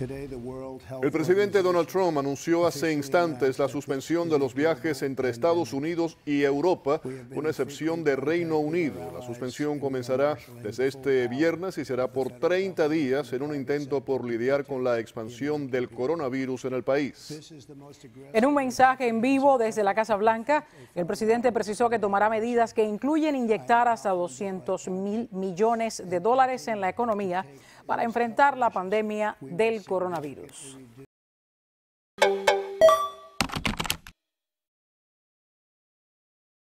El presidente Donald Trump anunció hace instantes la suspensión de los viajes entre Estados Unidos y Europa, con excepción de Reino Unido. La suspensión comenzará desde este viernes y será por 30 días en un intento por lidiar con la expansión del coronavirus en el país. En un mensaje en vivo desde la Casa Blanca, el presidente precisó que tomará medidas que incluyen inyectar hasta 200 mil millones de dólares en la economía para enfrentar la pandemia del coronavirus coronavirus.